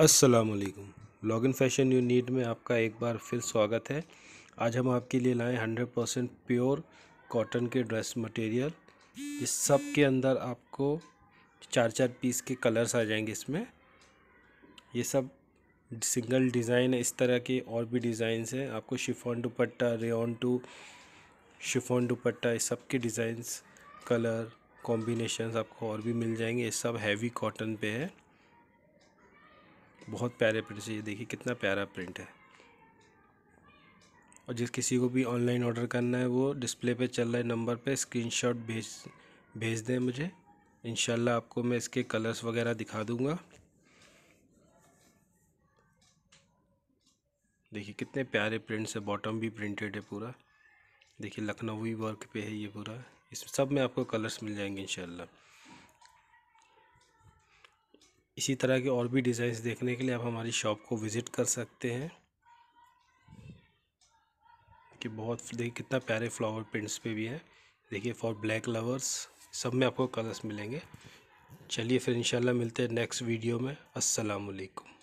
अस्सलाम वालेकुम login fashion you need में आपका एक बार फिर स्वागत है आज हम आपके लिए लाए हंड्रेड परसेंट प्योर कॉटन के ड्रेस मटेरियल इस सब के अंदर आपको चार चार पीस के कलर्स आ जाएंगे इसमें ये सब सिंगल डिज़ाइन है इस तरह के और भी डिज़ाइंस हैं आपको शिफॉन दुपट्टा रेन टू शिफॉन दुपट्टा इस सब के डिज़ाइंस कलर कॉम्बिनेशन आपको और भी मिल जाएंगे ये सब हैवी कॉटन पे है बहुत प्यारे प्रिंट से ये देखिए कितना प्यारा प्रिंट है और जिस किसी को भी ऑनलाइन ऑर्डर करना है वो डिस्प्ले पे चल रहे नंबर पे स्क्रीनशॉट भेज भेज दें मुझे इन आपको मैं इसके कलर्स वगैरह दिखा दूँगा देखिए कितने प्यारे प्रिंट्स है बॉटम भी प्रिंटेड है पूरा देखिए लखनऊ वर्क पे है ये पूरा इस सब में आपको कलर्स मिल जाएंगे इनशाला इसी तरह के और भी डिज़ाइंस देखने के लिए आप हमारी शॉप को विज़िट कर सकते हैं कि बहुत देखिए कितना प्यारे फ्लावर प्रिंट्स पे भी है देखिए फॉर ब्लैक लवर्स सब में आपको कलर्स मिलेंगे चलिए फिर इंशाल्लाह मिलते हैं नेक्स्ट वीडियो में अस्सलाम वालेकुम